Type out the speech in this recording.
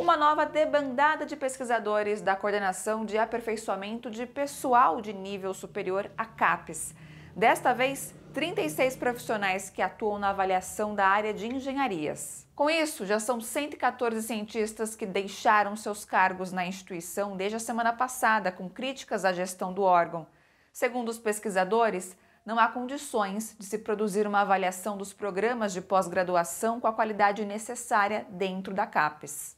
Uma nova debandada de pesquisadores da Coordenação de Aperfeiçoamento de Pessoal de Nível Superior, a CAPES. Desta vez, 36 profissionais que atuam na avaliação da área de engenharias. Com isso, já são 114 cientistas que deixaram seus cargos na instituição desde a semana passada, com críticas à gestão do órgão. Segundo os pesquisadores, não há condições de se produzir uma avaliação dos programas de pós-graduação com a qualidade necessária dentro da CAPES.